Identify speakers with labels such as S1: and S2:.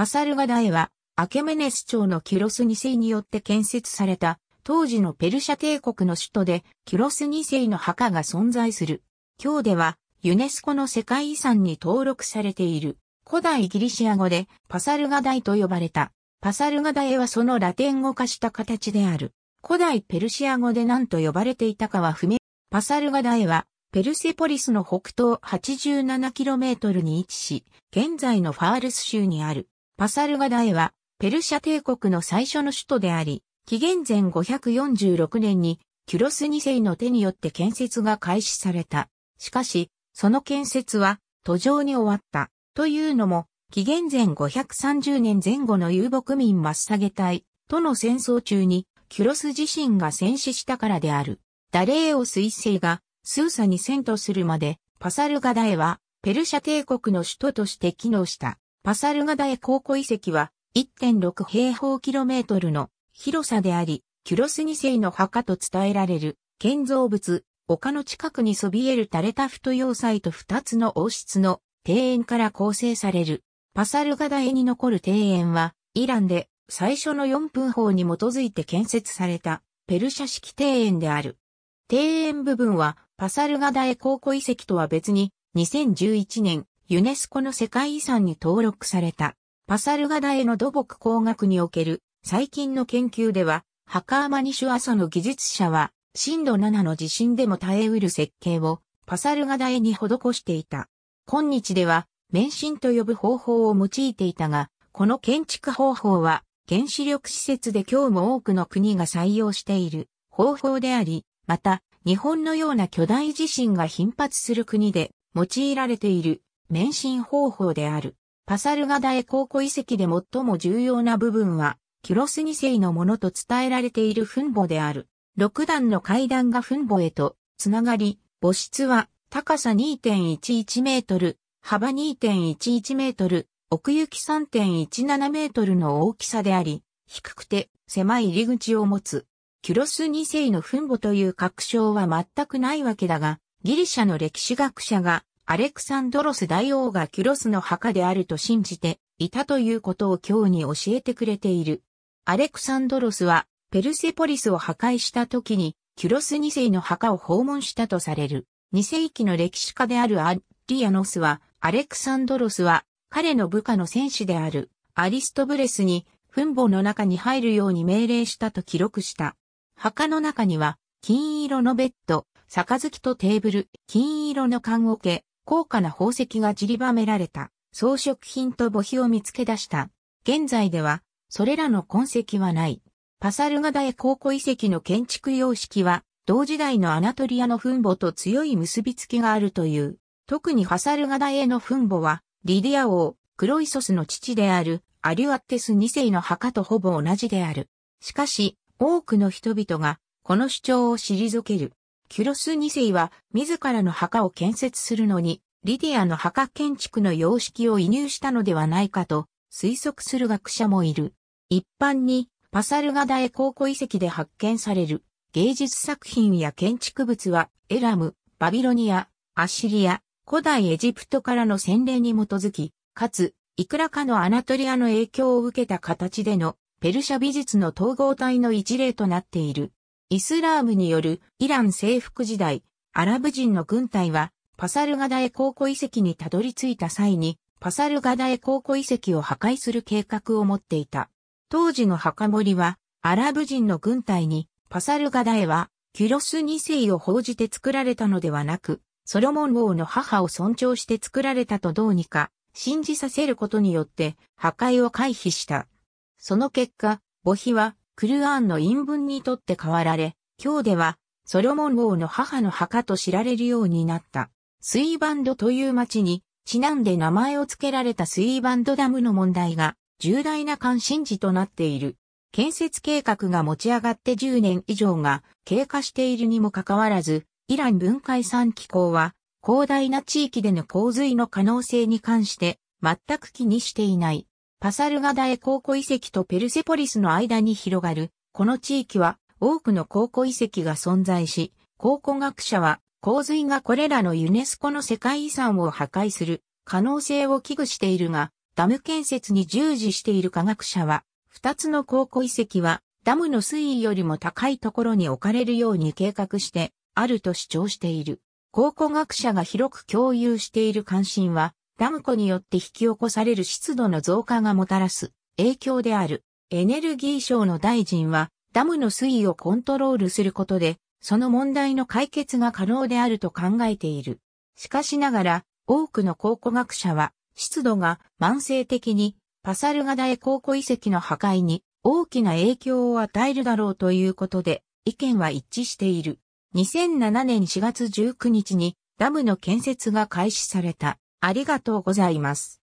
S1: パサルガダエは、アケメネス朝のキュロス2世によって建設された、当時のペルシャ帝国の首都で、キュロス2世の墓が存在する。今日では、ユネスコの世界遺産に登録されている。古代ギリシア語で、パサルガダイと呼ばれた。パサルガダエはそのラテン語化した形である。古代ペルシア語で何と呼ばれていたかは不明。パサルガダエは、ペルセポリスの北東 87km に位置し、現在のファールス州にある。パサルガダエは、ペルシャ帝国の最初の首都であり、紀元前546年に、キュロス2世の手によって建設が開始された。しかし、その建設は、途上に終わった。というのも、紀元前530年前後の遊牧民マッサゲ隊との戦争中に、キュロス自身が戦死したからである。ダレーオス一世が、スーサに遷都するまで、パサルガダエは、ペルシャ帝国の首都として機能した。パサルガダエ考古遺跡は1.6平方キロメートルの広さであり、キュロス2世の墓と伝えられる建造物、丘の近くにそびえるタレタフト要塞と2つの王室の庭園から構成される。パサルガダエに残る庭園は、イランで最初の4分法に基づいて建設されたペルシャ式庭園である。庭園部分はパサルガダエ考古遺跡とは別に2011年ユネスコの世界遺産に登録された、パサルガダへの土木工学における最近の研究では、ハカーマニシュアソの技術者は、震度7の地震でも耐えうる設計をパサルガダへに施していた。今日では、免震と呼ぶ方法を用いていたが、この建築方法は、原子力施設で今日も多くの国が採用している方法であり、また、日本のような巨大地震が頻発する国で用いられている免震方法である。パサルガダエ考古遺跡で最も重要な部分は、キュロス2世のものと伝えられている墳墓である。6段の階段が墳墓へとつながり、墓室は高さ2.11メートル、幅2.11メートル、奥行き3.17メートルの大きさであり、低くて狭い入り口を持つ。キュロス2世の墳墓という確証は全くないわけだが、ギリシャの歴史学者がアレクサンドロス大王がキュロスの墓であると信じていたということを今日に教えてくれている。アレクサンドロスはペルセポリスを破壊した時にキュロス2世の墓を訪問したとされる。2世紀の歴史家であるアリアノスは、アレクサンドロスは彼の部下の戦士であるアリストブレスに墳墓の中に入るように命令したと記録した。墓の中には金色のベッド、杯とテーブル、金色の棺桶、高価な宝石が散りばめられた装飾品と墓碑を見つけ出した。現在では、それらの痕跡はない。パサルガダエ考古遺跡の建築様式は、同時代のアナトリアの墳墓と強い結びつきがあるという。特にパサルガダエの墳墓は、リディア王、クロイソスの父である、アリュアッテス2世の墓とほぼ同じである。しかし、多くの人々が、この主張を退ける。キュロス2世は自らの墓を建設するのに、リディアの墓建築の様式を移入したのではないかと推測する学者もいる。一般にパサルガダエ考古遺跡で発見される芸術作品や建築物はエラム、バビロニア、アシリア、古代エジプトからの洗礼に基づき、かつ、いくらかのアナトリアの影響を受けた形でのペルシャ美術の統合体の一例となっている。イスラームによるイラン征服時代、アラブ人の軍隊はパサルガダエ考庫遺跡にたどり着いた際に、パサルガダエ考庫遺跡を破壊する計画を持っていた。当時の墓守は、アラブ人の軍隊に、パサルガダエは、キュロス2世を報じて作られたのではなく、ソロモン王の母を尊重して作られたとどうにか、信じさせることによって、破壊を回避した。その結果、母妃は、クルアンの陰文にとって変わられ、今日ではソロモン王の母の墓と知られるようになった。スイーバンドという町に、ちなんで名前を付けられたスイーバンドダムの問題が重大な関心事となっている。建設計画が持ち上がって10年以上が経過しているにもかかわらず、イラン文化遺産機構は広大な地域での洪水の可能性に関して全く気にしていない。パサルガダエ考古遺跡とペルセポリスの間に広がる、この地域は多くの考古遺跡が存在し、考古学者は洪水がこれらのユネスコの世界遺産を破壊する可能性を危惧しているが、ダム建設に従事している科学者は、二つの考古遺跡はダムの水位よりも高いところに置かれるように計画してあると主張している。考古学者が広く共有している関心は、ダム湖によって引き起こされる湿度の増加がもたらす影響である。エネルギー省の大臣は、ダムの水位をコントロールすることで、その問題の解決が可能であると考えている。しかしながら、多くの考古学者は、湿度が慢性的にパサルガダエ考古遺跡の破壊に大きな影響を与えるだろうということで、意見は一致している。2007年4月19日にダムの建設が開始された。ありがとうございます。